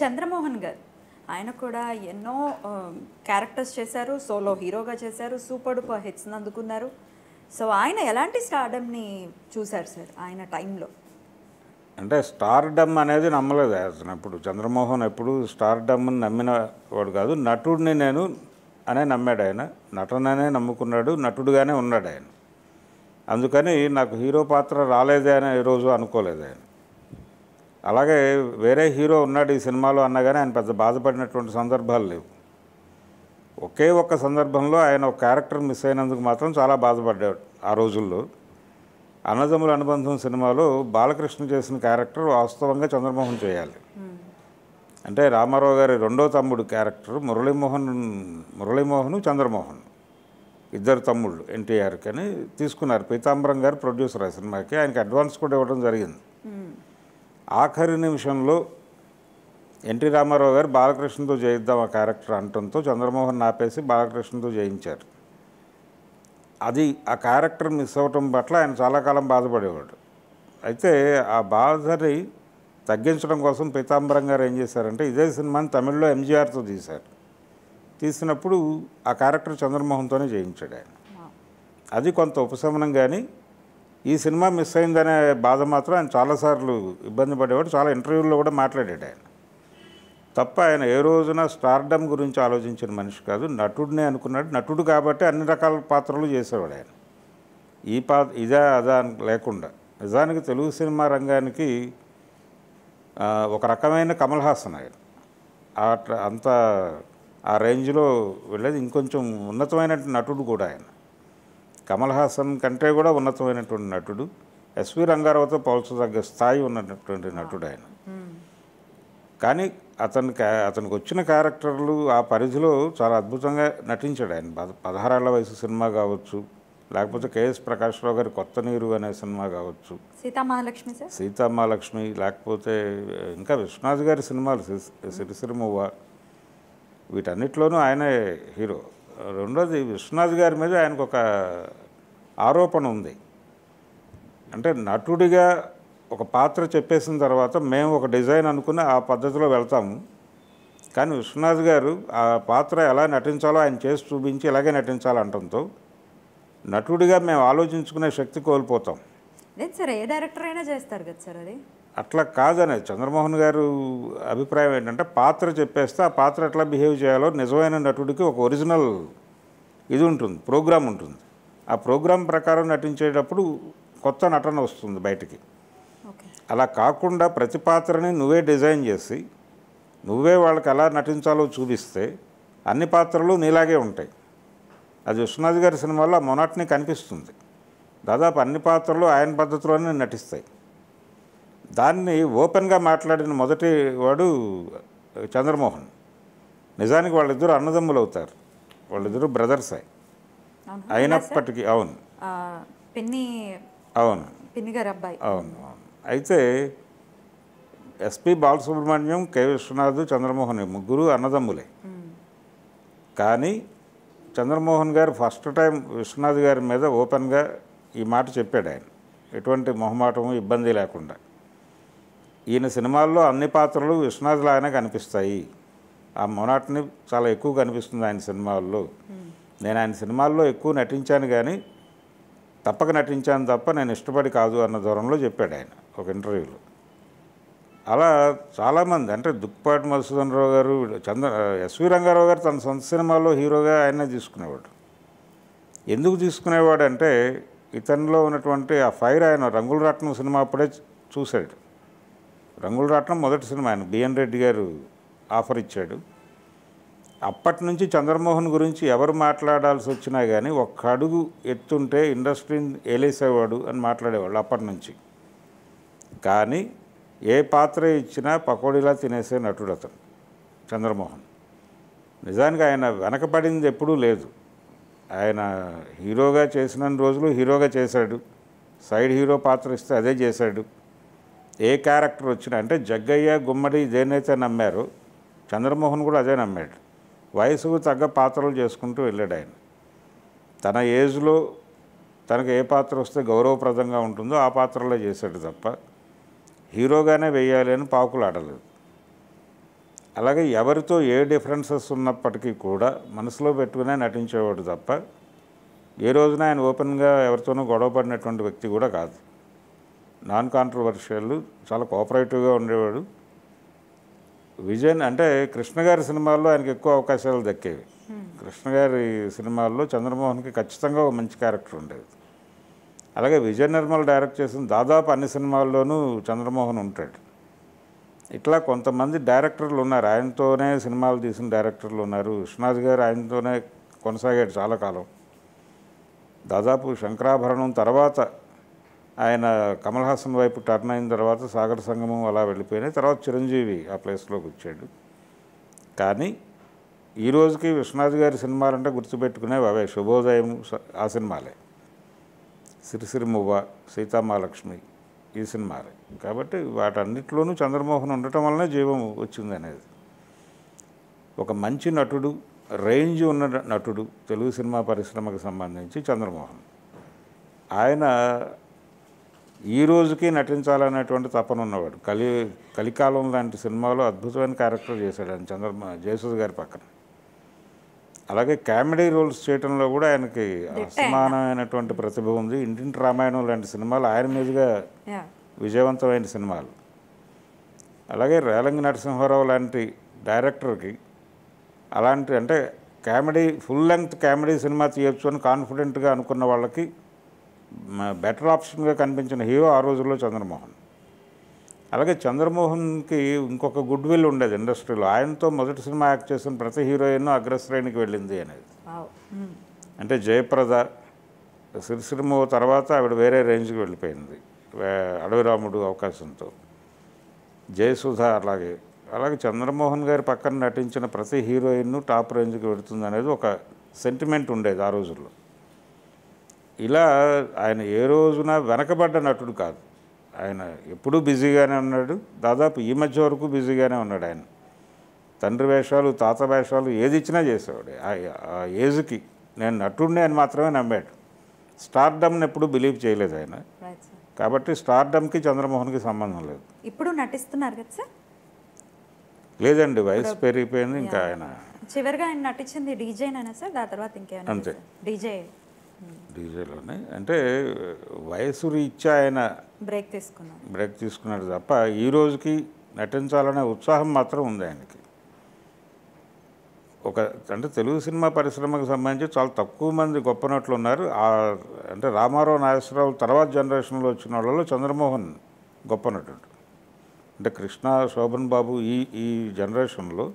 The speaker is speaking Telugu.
చంద్రమోహన్ గారు ఆయన కూడా ఎన్నో క్యారెక్టర్స్ చేశారు సోలో హీరోగా చేశారు సూపర్ డూపర్ హిట్స్ అందుకున్నారు సో ఆయన ఎలాంటి స్టార్డమ్ని చూశారు సార్ ఆయన టైంలో అంటే స్టార్డమ్ అనేది నమ్మలేదు అతను ఎప్పుడు చంద్రమోహన్ ఎప్పుడు స్టార్డమ్ని నమ్మిన వాడు కాదు నటుడిని నేను అనే నమ్మాడు ఆయన నటననే నమ్ముకున్నాడు నటుడుగానే ఉన్నాడు ఆయన అందుకని నాకు హీరో పాత్ర రాలేదే అని ఈరోజు అనుకోలేదు ఆయన అలాగే వేరే హీరో ఉన్నాడు ఈ సినిమాలో అన్నా కానీ ఆయన పెద్ద బాధపడినటువంటి సందర్భాలు లేవు ఒకే ఒక్క సందర్భంలో ఆయన ఒక క్యారెక్టర్ మిస్ అయినందుకు మాత్రం చాలా బాధపడ్డాడు ఆ రోజుల్లో అన్నదమ్ముల అనుబంధం సినిమాలో బాలకృష్ణ చేసిన క్యారెక్టర్ వాస్తవంగా చంద్రమోహన్ చేయాలి hmm. అంటే రామారావు గారి రెండో తమ్ముడు క్యారెక్టర్ మురళీమోహన్ మురళీమోహన్ చంద్రమోహన్ ఇద్దరు తమ్ముళ్ళు ఎన్టీఆర్కి అని తీసుకున్నారు పీతాంబరం గారు ప్రొడ్యూసర్ ఆ సినిమాకి ఆయనకి అడ్వాన్స్ కూడా ఇవ్వడం జరిగింది hmm. ఆఖరి నిమిషంలో ఎన్టీ రామారావు గారు బాలకృష్ణతో జయిద్దాం ఆ క్యారెక్టర్ అంటంతో చంద్రమోహన్ ఆపేసి బాలకృష్ణతో జయించారు అది ఆ క్యారెక్టర్ మిస్ అవటం పట్ల ఆయన చాలా కాలం బాధపడేవాడు అయితే ఆ బాధని తగ్గించడం కోసం పీతాంబరం గారు ఏం చేశారంటే ఇదే సినిమాని తమిళ్లో ఎంజీఆర్తో తీశారు తీసినప్పుడు ఆ క్యారెక్టర్ చంద్రమోహన్తోనే జయించాడు ఆయన అది కొంత ఉపశమనం కానీ ఈ సినిమా మిస్ అయిందనే బాధ మాత్రం ఆయన చాలాసార్లు ఇబ్బంది పడేవాడు చాలా ఇంటర్వ్యూల్లో కూడా మాట్లాడాడు ఆయన తప్ప ఆయన ఏ రోజున స్టార్డమ్ గురించి ఆలోచించిన మనిషి కాదు నటుడినే అనుకున్నాడు నటుడు కాబట్టి అన్ని రకాల పాత్రలు చేసేవాడు ఆయన ఈ పా ఇదా అదా లేకుండా నిజానికి తెలుగు సినిమా రంగానికి ఒక రకమైన కమల్ హాసన్ ఆయన అంత ఆ రేంజ్లో వెళ్ళేది ఇంకొంచెం ఉన్నతమైన నటుడు కూడా ఆయన కమల్ హాసన్ కంటే కూడా ఉన్నతమైనటువంటి నటుడు ఎస్వి రంగారావుతో పోల్చదగ్గ స్థాయి ఉన్నటువంటి నటుడు ఆయన కానీ అతనికి అతనికి వచ్చిన క్యారెక్టర్లు ఆ పరిధిలో చాలా అద్భుతంగా నటించాడు ఆయన పదహారేళ్ల వయసు సినిమా కావచ్చు లేకపోతే కేఎస్ ప్రకాశ్రావు గారి కొత్త నీరు అనే సినిమా కావచ్చు సీతామహాలక్ష్మి సీతామహాలక్ష్మి లేకపోతే ఇంకా విశ్వనాథ్ గారి సినిమాలు సిరిసిరిమవ్వ వీటన్నిటిలోనూ ఆయనే హీరో రెండోది విశ్వనాథ్ గారి మీద ఆయనకు ఒక ఆరోపణ ఉంది అంటే నటుడిగా ఒక పాత్ర చెప్పేసిన తర్వాత మేము ఒక డిజైన్ అనుకుని ఆ పద్ధతిలో వెళ్తాము కానీ విశ్వనాథ్ గారు ఆ పాత్ర ఎలా నటించాలో ఆయన చేసి చూపించి ఇలాగే నటించాలంటంతో నటుడిగా మేము ఆలోచించుకునే శక్తి కోల్పోతాం లేదు సార్ ఏ డైరెక్టర్ అయినా చేస్తారు కదా సార్ అది అట్లా కాదనే చంద్రమోహన్ గారు అభిప్రాయం ఏంటంటే పాత్ర చెప్పేస్తే ఆ పాత్ర ఎట్లా బిహేవ్ చేయాలో నిజమైన నటుడికి ఒక ఒరిజినల్ ఇది ఉంటుంది ప్రోగ్రాం ఉంటుంది ఆ ప్రోగ్రాం ప్రకారం నటించేటప్పుడు కొత్త నటన వస్తుంది బయటికి అలా కాకుండా ప్రతి పాత్రని నువ్వే డిజైన్ చేసి నువ్వే వాళ్ళకి ఎలా నటించాలో చూపిస్తే అన్ని పాత్రలు నీలాగే ఉంటాయి అది విశ్వనాథ్ గారి సినిమాలో మొనాట్ని కనిపిస్తుంది దాదాపు అన్ని పాత్రలు ఆయన పద్ధతిలోనే నటిస్తాయి దాన్ని ఓపెన్గా మాట్లాడిన మొదటి వాడు చంద్రమోహన్ నిజానికి వాళ్ళిద్దరు అన్నదమ్ములు అవుతారు వాళ్ళిద్దరు బ్రదర్స్ అయినప్పటికీ అవును పిన్ని అవును పిన్ని గారు అబ్బాయి అవును అవును అయితే ఎస్పి బాలసుబ్రహ్మణ్యం కె విశ్వనాథ్ చంద్రమోహన్ ముగ్గురు అన్నదమ్ములే కానీ చంద్రమోహన్ గారు ఫస్ట్ టైం విశ్వనాథ్ గారి మీద ఓపెన్గా ఈ మాట చెప్పాడు ఆయన ఎటువంటి మొహమాటము ఇబ్బంది లేకుండా ఈయన సినిమాల్లో అన్ని పాత్రలు విశ్వనాథ్లాగానే కనిపిస్తాయి ఆ మొనాటని చాలా ఎక్కువ కనిపిస్తుంది ఆయన సినిమాల్లో నేను ఆయన సినిమాల్లో ఎక్కువ నటించాను కానీ తప్పక నటించాను తప్ప నేను ఇష్టపడి కాదు అన్న దూరంలో చెప్పాడు ఆయన ఒక ఇంటర్వ్యూలో అలా చాలామంది అంటే దుక్పాటి మధుసూదన్ రావు గారు చంద్ర ఎస్వి రంగారావు గారు తన సొంత సినిమాలో హీరోగా ఆయనే తీసుకునేవాడు ఎందుకు తీసుకునేవాడు అంటే ఇతనిలో ఉన్నటువంటి ఆ ఫైర్ ఆయన రంగుల రత్నం సినిమా అప్పుడే చూశాడు రంగుల రాట్నం మొదటి సినిమా ఆయన బిఎన్ రెడ్డి గారు ఆఫర్ ఇచ్చాడు అప్పటి నుంచి చంద్రమోహన్ గురించి ఎవరు మాట్లాడాల్సి వచ్చినా కానీ ఒక్క అడుగు ఎత్తుంటే ఇండస్ట్రీని ఏలేసేవాడు అని మాట్లాడేవాళ్ళు అప్పటి నుంచి కానీ ఏ పాత్ర ఇచ్చినా పకోడీలా తినేసే నటుడు అతను చంద్రమోహన్ నిజానికి ఆయన వెనకబడింది ఎప్పుడూ లేదు ఆయన హీరోగా చేసిన రోజులు హీరోగా చేశాడు సైడ్ హీరో పాత్ర ఇస్తే అదే చేశాడు ఏ క్యారెక్టర్ వచ్చినా అంటే జగ్గయ్య గుమ్మడి దేనైతే నమ్మారు చంద్రమోహన్ కూడా అదే నమ్మాడు వయసుకు తగ్గ పాత్రలు చేసుకుంటూ వెళ్ళాడు ఆయన తన ఏజ్లో తనకు ఏ పాత్ర వస్తే గౌరవప్రదంగా ఉంటుందో ఆ పాత్రలో చేశాడు తప్ప హీరోగానే వేయాలి అని పాకులు ఆడలేదు అలాగే ఎవరితో ఏ డిఫరెన్సెస్ ఉన్నప్పటికీ కూడా మనసులో పెట్టుకునే నటించేవాడు తప్ప ఏ రోజున ఆయన ఓపెన్గా ఎవరితోనూ గొడవ పడినటువంటి వ్యక్తి కూడా కాదు నాన్ కాంట్రవర్షియల్ చాలా కోఆపరేటివ్గా ఉండేవాడు విజయన్ అంటే కృష్ణ గారి సినిమాల్లో ఆయనకి ఎక్కువ అవకాశాలు దక్కేవి కృష్ణ గారి సినిమాల్లో చంద్రమోహన్కి ఖచ్చితంగా ఒక మంచి క్యారెక్టర్ ఉండేది అలాగే విజయ నిర్మల్ డైరెక్ట్ చేసిన దాదాపు అన్ని సినిమాల్లోనూ చంద్రమోహన్ ఉంటాడు ఇట్లా కొంతమంది డైరెక్టర్లు ఉన్నారు ఆయనతోనే సినిమాలు తీసిన డైరెక్టర్లు ఉన్నారు విశ్వనాథ్ గారు ఆయనతోనే కొనసాగాడు చాలా కాలం దాదాపు శంకరాభరణం తర్వాత ఆయన కమల్ హాసన్ వైపు టర్న్ అయిన తర్వాత సాగర సంగమం అలా వెళ్ళిపోయినాయి తర్వాత చిరంజీవి ఆ ప్లేస్లోకి వచ్చాడు కానీ ఈ రోజుకి విశ్వనాథ్ గారి సినిమాలంటే గుర్తుపెట్టుకునేవి అవే శుభోదయం ఆ సినిమాలే మువ్వ సీతామహాలక్ష్మి ఈ సినిమాలే కాబట్టి వాటన్నిటిలోనూ చంద్రమోహన్ ఉండటం వల్లనే జీవం వచ్చింది అనేది ఒక మంచి నటుడు రేంజ్ ఉన్న నటుడు తెలుగు సినిమా పరిశ్రమకు సంబంధించి చంద్రమోహన్ ఆయన ఈ రోజుకి నటించాలనేటువంటి తపన ఉన్నవాడు కలి కలికాలం లాంటి సినిమాలో అద్భుతమైన క్యారెక్టర్ చేశాడు ఆయన చంద్రమ జయసూద్ గారి పక్కన అలాగే కామెడీ రోల్స్ చేయడంలో కూడా ఆయనకి అసమానమైనటువంటి ప్రతిభ ఉంది ఇంటింటి రామాయణం లాంటి సినిమాలు ఆయన మీదుగా విజయవంతమైన సినిమాలు అలాగే రేలంగి నరసింహారావు లాంటి డైరెక్టర్కి అలాంటి అంటే comedy full length comedy cinema తీయొచ్చు అని కాన్ఫిడెంట్గా అనుకున్న వాళ్ళకి బెటర్ ఆప్షన్గా కనిపించిన హీరో ఆ రోజుల్లో చంద్రమోహన్ అలాగే చంద్రమోహన్కి ఇంకొక గుడ్ విల్ ఉండేది ఇండస్ట్రీలో ఆయనతో మొదటి సినిమా యాక్ట్ చేసిన ప్రతి హీరోయిన్ అగ్రశ్రేణికి వెళ్ళింది అనేది అంటే జయప్రద సిరిసిరిమో తర్వాత ఆవిడ వేరే రేంజ్కి వెళ్ళిపోయింది అడవిరాముడు అవకాశంతో జయసుధ అలాగే అలాగే చంద్రమోహన్ గారి పక్కన నటించిన ప్రతి హీరోయిన్ టాప్ రేంజ్కి వెళుతుంది అనేది ఒక సెంటిమెంట్ ఉండేది ఆ రోజుల్లో ఇలా ఆయన ఏ రోజున వెనకబడ్డ నటుడు కాదు ఆయన ఎప్పుడూ బిజీగానే ఉన్నాడు దాదాపు ఈ మధ్య వరకు బిజీగానే ఉన్నాడు ఆయన తండ్రి వేషాలు తాత వేషాలు ఏది ఇచ్చినా చేసేవాడు ఆ ఏజ్కి నేను నటుడిని అని మాత్రమే నమ్మాడు స్టార్డమ్ని ఎప్పుడు బిలీవ్ చేయలేదు ఆయన కాబట్టి స్టార్డమ్కి చంద్రమోహన్కి సంబంధం లేదు ఇప్పుడు నటిస్తున్నారు కదా సార్ లేదండి వయసు పెరిగిపోయింది ఇంకా ఆయన చివరిగా ఆయన నటించింది డీజేనా సార్ దాని తర్వాత ఇంకేమైనా అంతే డీజే డీజేలు ఉన్నాయి అంటే వయసు రీత్యా ఆయన బ్రేక్ తీసుకున్నాడు బ్రేక్ తీసుకున్నాడు తప్ప ఈ రోజుకి నటించాలనే ఉత్సాహం మాత్రం ఉంది ఆయనకి ఒక అంటే తెలుగు సినిమా పరిశ్రమకు సంబంధించి చాలా తక్కువ మంది గొప్ప నటులు ఉన్నారు అంటే రామారావు నాగేశ్వరరావు తర్వాత జనరేషన్లో వచ్చిన వాళ్ళలో చంద్రమోహన్ గొప్ప నటుడు అంటే కృష్ణ శోభన్ బాబు ఈ ఈ జనరేషన్లో